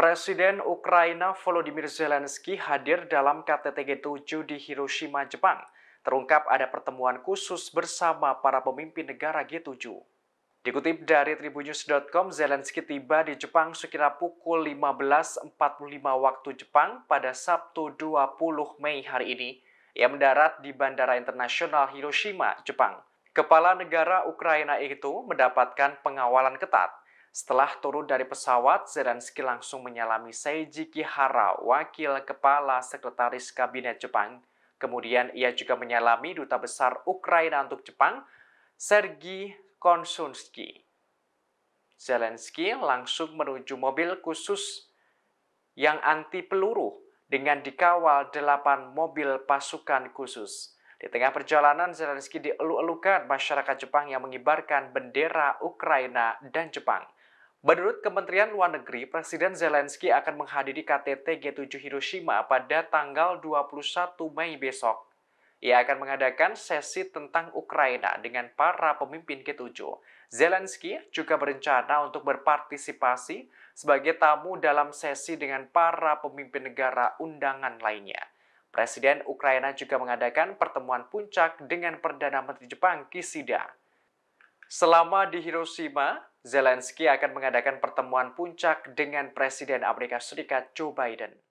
Presiden Ukraina Volodymyr Zelensky hadir dalam KTT G7 di Hiroshima, Jepang. Terungkap ada pertemuan khusus bersama para pemimpin negara G7. Dikutip dari tribunnews.com, Zelensky tiba di Jepang sekira pukul 15.45 waktu Jepang pada Sabtu 20 Mei hari ini. Ia mendarat di Bandara Internasional Hiroshima, Jepang. Kepala negara Ukraina itu mendapatkan pengawalan ketat. Setelah turun dari pesawat, Zelensky langsung menyalami Seiji Kihara, wakil kepala sekretaris kabinet Jepang. Kemudian ia juga menyalami duta besar Ukraina untuk Jepang, Sergi Konsunski. Zelensky langsung menuju mobil khusus yang anti peluru dengan dikawal delapan mobil pasukan khusus. Di tengah perjalanan, Zelensky dielu-elukan masyarakat Jepang yang mengibarkan bendera Ukraina dan Jepang. Menurut Kementerian Luar Negeri, Presiden Zelensky akan menghadiri KTT G7 Hiroshima pada tanggal 21 Mei besok. Ia akan mengadakan sesi tentang Ukraina dengan para pemimpin G7. Zelensky juga berencana untuk berpartisipasi sebagai tamu dalam sesi dengan para pemimpin negara undangan lainnya. Presiden Ukraina juga mengadakan pertemuan puncak dengan Perdana Menteri Jepang Kishida. Selama di Hiroshima, Zelensky akan mengadakan pertemuan puncak dengan Presiden Amerika Serikat Joe Biden.